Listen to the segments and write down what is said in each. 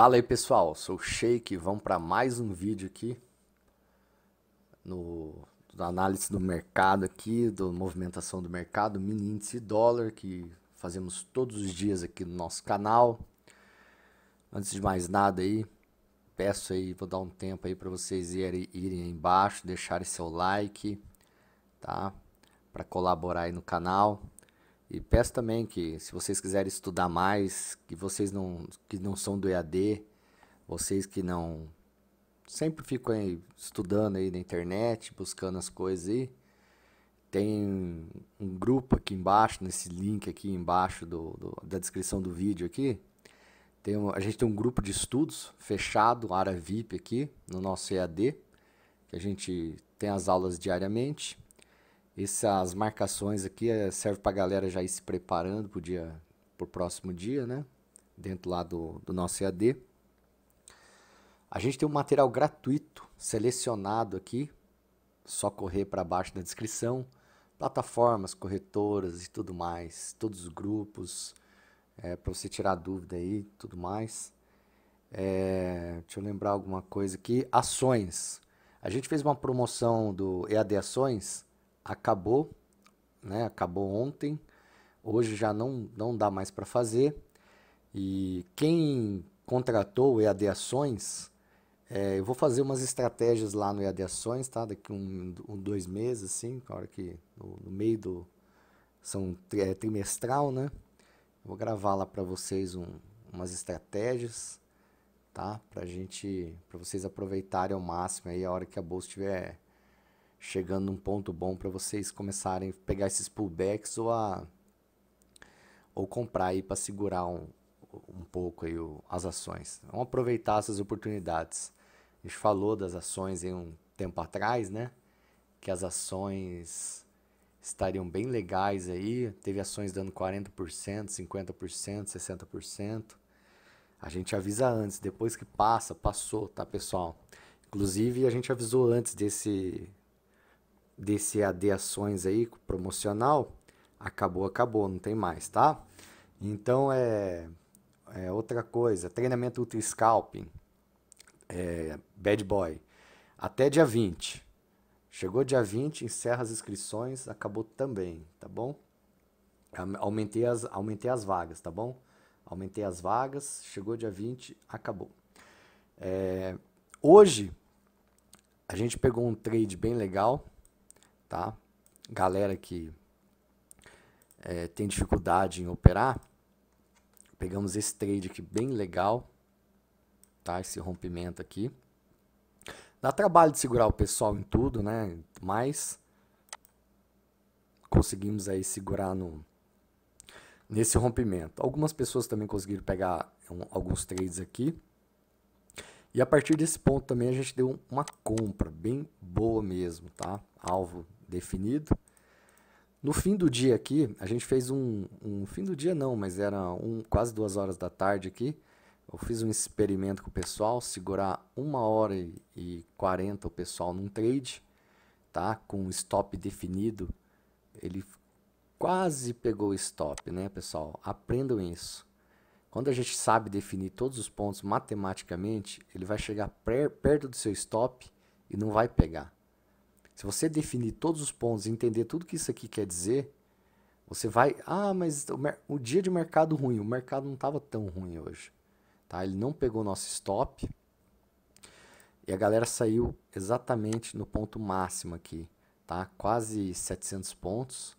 Fala aí pessoal, sou o Shake, vamos para mais um vídeo aqui no da análise do mercado aqui, da movimentação do mercado, mini índice dólar que fazemos todos os dias aqui no nosso canal. Antes de mais nada aí, peço aí, vou dar um tempo aí para vocês irem, irem aí embaixo, deixarem seu like, tá? Para colaborar aí no canal. E peço também que, se vocês quiserem estudar mais, que vocês não, que não são do EAD, vocês que não sempre ficam aí estudando aí na internet, buscando as coisas aí, tem um grupo aqui embaixo, nesse link aqui embaixo do, do da descrição do vídeo aqui, tem um, a gente tem um grupo de estudos fechado, área VIP aqui, no nosso EAD, que a gente tem as aulas diariamente. Essas marcações aqui eh, servem para a galera já ir se preparando para o dia, pro próximo dia, né? Dentro lá do, do nosso EAD. A gente tem um material gratuito selecionado aqui. Só correr para baixo na descrição. Plataformas, corretoras e tudo mais. Todos os grupos. É, eh, para você tirar dúvida aí tudo mais. É, deixa eu lembrar alguma coisa aqui. Ações. A gente fez uma promoção do EAD Ações acabou, né? Acabou ontem. Hoje já não, não dá mais para fazer. E quem contratou o EAD Ações, é, eu vou fazer umas estratégias lá no EAD Ações, tá? Daqui um, um dois meses, assim, na hora que no, no meio do são é, trimestral, né? vou gravar lá para vocês um, umas estratégias, tá? Para gente, para vocês aproveitarem ao máximo aí a hora que a bolsa estiver chegando num ponto bom para vocês começarem a pegar esses pullbacks ou a ou comprar aí para segurar um, um pouco aí o, as ações. Vamos aproveitar essas oportunidades. A gente falou das ações em um tempo atrás, né? Que as ações estariam bem legais aí. Teve ações dando 40%, 50%, 60%. A gente avisa antes, depois que passa, passou, tá, pessoal? Inclusive, a gente avisou antes desse desse AD Ações aí, promocional, acabou, acabou, não tem mais, tá? Então, é, é outra coisa, treinamento Ultra Scalping, é, Bad Boy, até dia 20. Chegou dia 20, encerra as inscrições, acabou também, tá bom? Aumentei as, aumentei as vagas, tá bom? Aumentei as vagas, chegou dia 20, acabou. É, hoje, a gente pegou um trade bem legal, tá? Galera que é, tem dificuldade em operar, pegamos esse trade aqui bem legal, tá? Esse rompimento aqui. Dá trabalho de segurar o pessoal em tudo, né? Mas conseguimos aí segurar no nesse rompimento. Algumas pessoas também conseguiram pegar um, alguns trades aqui. E a partir desse ponto também a gente deu uma compra bem boa mesmo, tá? Alvo definido. No fim do dia aqui, a gente fez um, um fim do dia não, mas era um, quase duas horas da tarde aqui. Eu fiz um experimento com o pessoal, segurar uma hora e quarenta o pessoal num trade, tá? Com stop definido, ele quase pegou o stop, né, pessoal? Aprendam isso. Quando a gente sabe definir todos os pontos matematicamente, ele vai chegar perto do seu stop e não vai pegar. Se você definir todos os pontos e entender tudo que isso aqui quer dizer, você vai. Ah, mas o, o dia de mercado ruim. O mercado não estava tão ruim hoje. Tá? Ele não pegou nosso stop. E a galera saiu exatamente no ponto máximo aqui. Tá? Quase 700 pontos.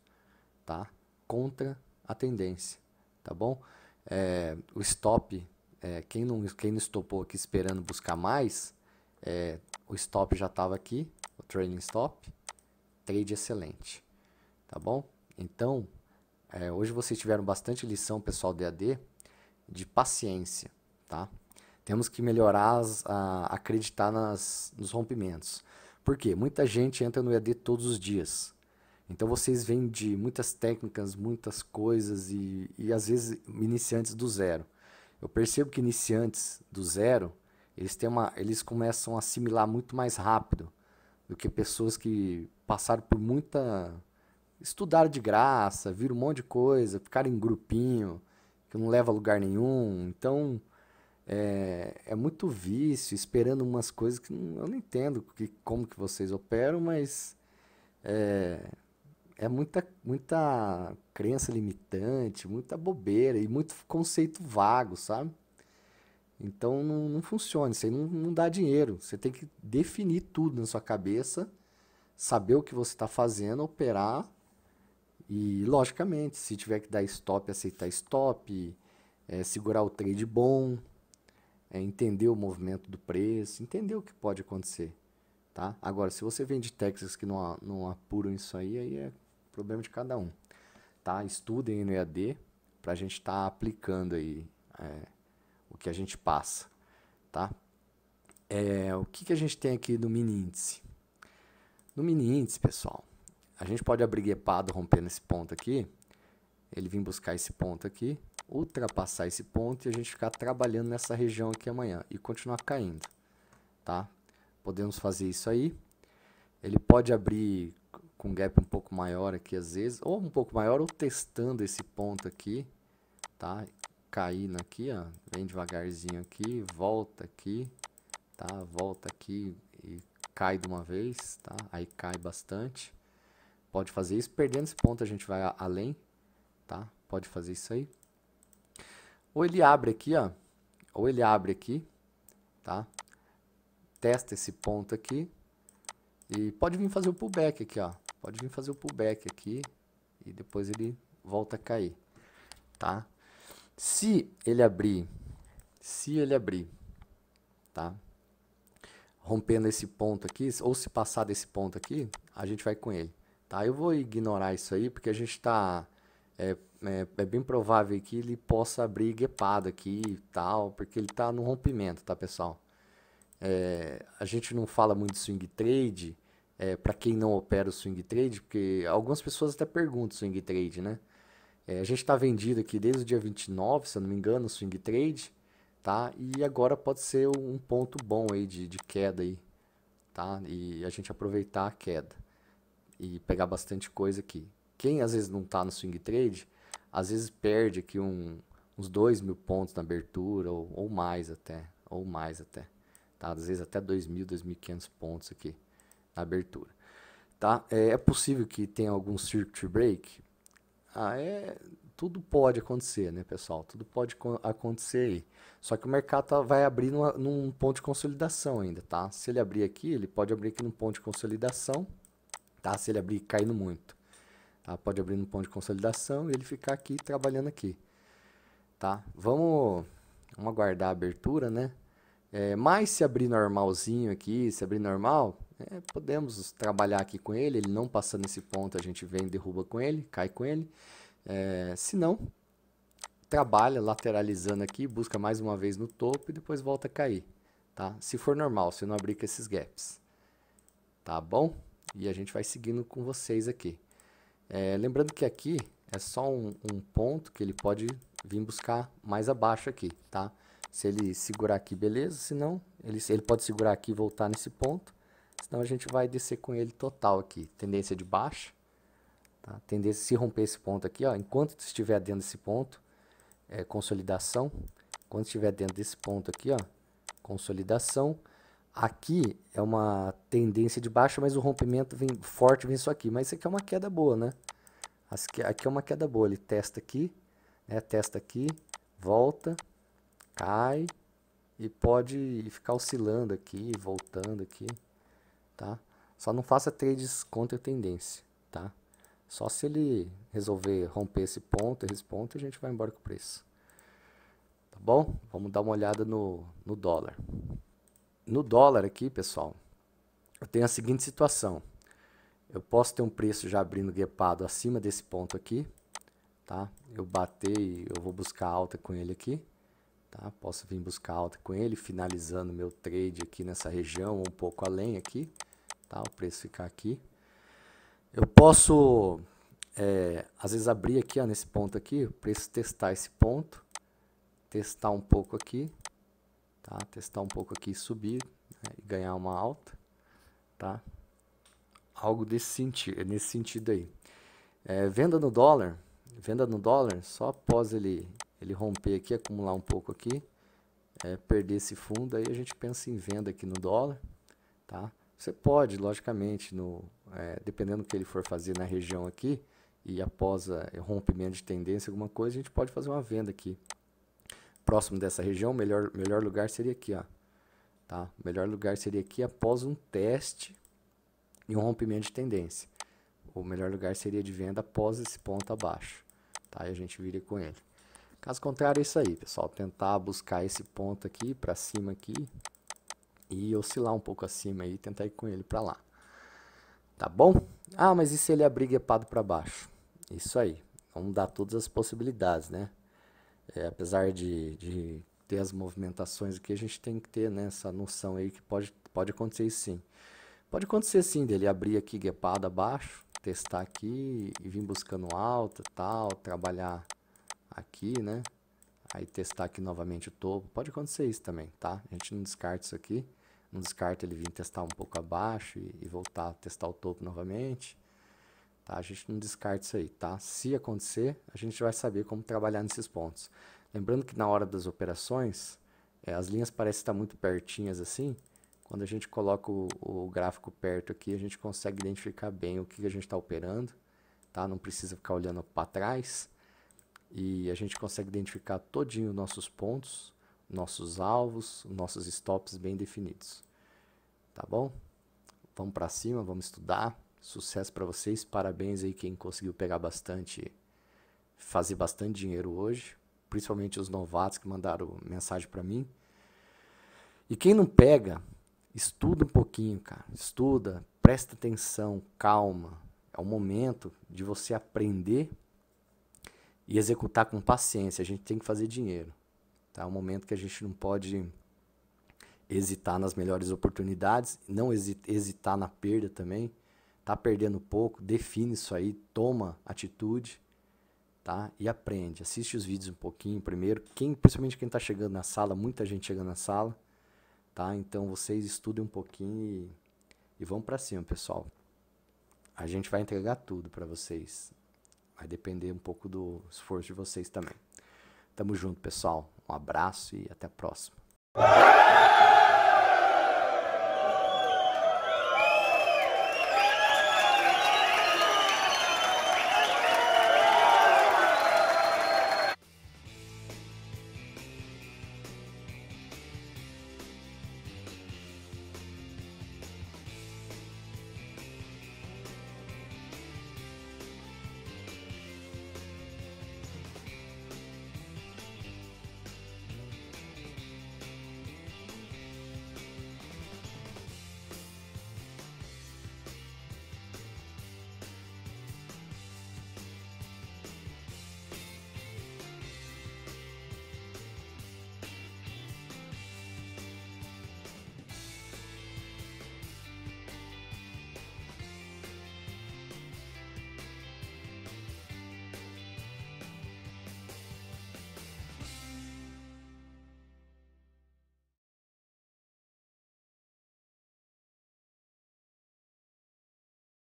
Tá? Contra a tendência. Tá bom? É, o stop, é, quem, não, quem não estopou aqui esperando buscar mais, é, o stop já estava aqui, trailing stop, trade excelente, tá bom? Então, é, hoje vocês tiveram bastante lição, pessoal de AD, de paciência, tá? Temos que melhorar, as, a, acreditar nas, nos rompimentos. Por quê? Muita gente entra no EAD todos os dias. Então vocês vêm de muitas técnicas, muitas coisas e, e às vezes iniciantes do zero. Eu percebo que iniciantes do zero, eles, têm uma, eles começam a assimilar muito mais rápido do que pessoas que passaram por muita. estudaram de graça, viram um monte de coisa, ficaram em grupinho, que não leva a lugar nenhum. Então. É, é muito vício, esperando umas coisas que eu não entendo que, como que vocês operam, mas é, é muita, muita crença limitante, muita bobeira e muito conceito vago, sabe? Então não, não funciona, isso aí não, não dá dinheiro. Você tem que definir tudo na sua cabeça, saber o que você está fazendo, operar e, logicamente, se tiver que dar stop, aceitar stop, é, segurar o trade bom, é, entender o movimento do preço, entender o que pode acontecer. Tá? Agora, se você vende Texas que não, não apuram isso aí, aí é problema de cada um. Tá? Estudem no EAD para a gente estar tá aplicando aí. É, o que a gente passa, tá? É, o que, que a gente tem aqui no mini índice? No mini índice, pessoal, a gente pode abrir guepado rompendo esse ponto aqui, ele vem buscar esse ponto aqui, ultrapassar esse ponto e a gente ficar trabalhando nessa região aqui amanhã e continuar caindo, tá? Podemos fazer isso aí. Ele pode abrir com gap um pouco maior aqui às vezes, ou um pouco maior, ou testando esse ponto aqui, tá? caindo aqui, ó. Vem devagarzinho aqui, volta aqui, tá? Volta aqui e cai de uma vez, tá? Aí cai bastante. Pode fazer isso. Perdendo esse ponto a gente vai além, tá? Pode fazer isso aí. Ou ele abre aqui, ó. Ou ele abre aqui, tá? Testa esse ponto aqui. E pode vir fazer o pullback aqui, ó. Pode vir fazer o pullback aqui. E depois ele volta a cair, tá? Se ele abrir, se ele abrir, tá? Rompendo esse ponto aqui, ou se passar desse ponto aqui, a gente vai com ele, tá? Eu vou ignorar isso aí, porque a gente está... É, é, é, bem provável que ele possa abrir guepado aqui e tal, porque ele está no rompimento, tá, pessoal? É, a gente não fala muito de swing trade, é, para quem não opera o swing trade, porque algumas pessoas até perguntam swing trade, né? É, a gente está vendido aqui desde o dia 29, se eu não me engano, no swing trade, tá? E agora pode ser um ponto bom aí de, de queda aí, tá? E a gente aproveitar a queda e pegar bastante coisa aqui. Quem às vezes não está no swing trade, às vezes perde aqui um, uns 2 mil pontos na abertura, ou, ou mais até, ou mais até, tá? Às vezes até 2 mil, 2.500 pontos aqui na abertura, tá? É, é possível que tenha algum circuit break, ah, é, tudo pode acontecer, né, pessoal? Tudo pode acontecer aí. Só que o mercado tá, vai abrir numa, num ponto de consolidação ainda, tá? Se ele abrir aqui, ele pode abrir aqui num ponto de consolidação, tá? Se ele abrir caindo muito, tá? Pode abrir num ponto de consolidação e ele ficar aqui trabalhando aqui, tá? Vamos, vamos aguardar a abertura, né? É, mas se abrir normalzinho aqui, se abrir normal, é, podemos trabalhar aqui com ele, ele não passando esse ponto, a gente vem, derruba com ele, cai com ele. É, se não, trabalha lateralizando aqui, busca mais uma vez no topo e depois volta a cair. Tá? Se for normal, se não abrir com esses gaps. Tá bom? E a gente vai seguindo com vocês aqui. É, lembrando que aqui é só um, um ponto que ele pode vir buscar mais abaixo aqui, tá? Se ele segurar aqui, beleza. Se não, ele, ele pode segurar aqui e voltar nesse ponto. Senão a gente vai descer com ele total aqui. Tendência de baixa. Tá? Tendência se romper esse ponto aqui, ó, enquanto estiver dentro desse ponto, é, consolidação. Quando estiver dentro desse ponto aqui, ó, consolidação. Aqui é uma tendência de baixa, mas o rompimento vem forte, vem isso aqui. Mas isso aqui é uma queda boa, né? Aqui é uma queda boa. Ele testa aqui, né? testa aqui, volta, cai e pode ficar oscilando aqui, voltando aqui tá? Só não faça trades contra tendência, tá? Só se ele resolver romper esse ponto, esse ponto, a gente vai embora com o preço. Tá bom? Vamos dar uma olhada no, no dólar. No dólar aqui, pessoal, eu tenho a seguinte situação. Eu posso ter um preço já abrindo guepado acima desse ponto aqui, tá? Eu batei, eu vou buscar alta com ele aqui, tá? Posso vir buscar alta com ele, finalizando meu trade aqui nessa região, um pouco além aqui, tá? o preço ficar aqui. Eu posso, é, às vezes, abrir aqui ó, nesse ponto aqui, o preço testar esse ponto, testar um pouco aqui, tá? testar um pouco aqui e subir né? e ganhar uma alta. Tá? Algo desse sentido, é nesse sentido aí. É, venda no dólar, venda no dólar, só após ele, ele romper aqui, acumular um pouco aqui, é, perder esse fundo, aí a gente pensa em venda aqui no dólar, tá? Você pode, logicamente, no, é, dependendo do que ele for fazer na região aqui, e após a, é, rompimento de tendência, alguma coisa, a gente pode fazer uma venda aqui. Próximo dessa região, melhor, melhor lugar seria aqui, ó. Tá? Melhor lugar seria aqui após um teste e um rompimento de tendência. O melhor lugar seria de venda após esse ponto abaixo, tá? E a gente vira com ele. Caso contrário, é isso aí, pessoal. Tentar buscar esse ponto aqui para cima aqui, e oscilar um pouco acima e tentar ir com ele para lá. Tá bom? Ah, mas e se ele abrir guepado para baixo? Isso aí. Vamos dar todas as possibilidades, né? É, apesar de, de ter as movimentações aqui, a gente tem que ter né, essa noção aí que pode, pode acontecer sim. Pode acontecer sim dele abrir aqui guepado abaixo, testar aqui e vir buscando alta tal, trabalhar aqui, né? Aí testar aqui novamente o topo. Pode acontecer isso também, tá? A gente não descarta isso aqui não descarta ele vir testar um pouco abaixo e, e voltar a testar o topo novamente. Tá? A gente não descarta isso aí, tá? Se acontecer, a gente vai saber como trabalhar nesses pontos. Lembrando que na hora das operações, é, as linhas parecem estar muito pertinhas assim. Quando a gente coloca o, o gráfico perto aqui, a gente consegue identificar bem o que a gente está operando, tá? Não precisa ficar olhando para trás. E a gente consegue identificar todinho os nossos pontos nossos alvos, nossos stops bem definidos. Tá bom? Vamos para cima, vamos estudar. Sucesso para vocês. Parabéns aí quem conseguiu pegar bastante, fazer bastante dinheiro hoje, principalmente os novatos que mandaram mensagem para mim. E quem não pega, estuda um pouquinho, cara. Estuda, presta atenção, calma. É o momento de você aprender e executar com paciência. A gente tem que fazer dinheiro. Tá? É um momento que a gente não pode hesitar nas melhores oportunidades, não hesitar na perda também. Tá perdendo pouco, define isso aí, toma atitude, tá? E aprende, assiste os vídeos um pouquinho primeiro. Quem, principalmente quem está chegando na sala, muita gente chegando na sala, tá? Então vocês estudem um pouquinho e, e vão para cima, pessoal. A gente vai entregar tudo para vocês. Vai depender um pouco do esforço de vocês também. Tamo junto, pessoal. Um abraço e até a próxima.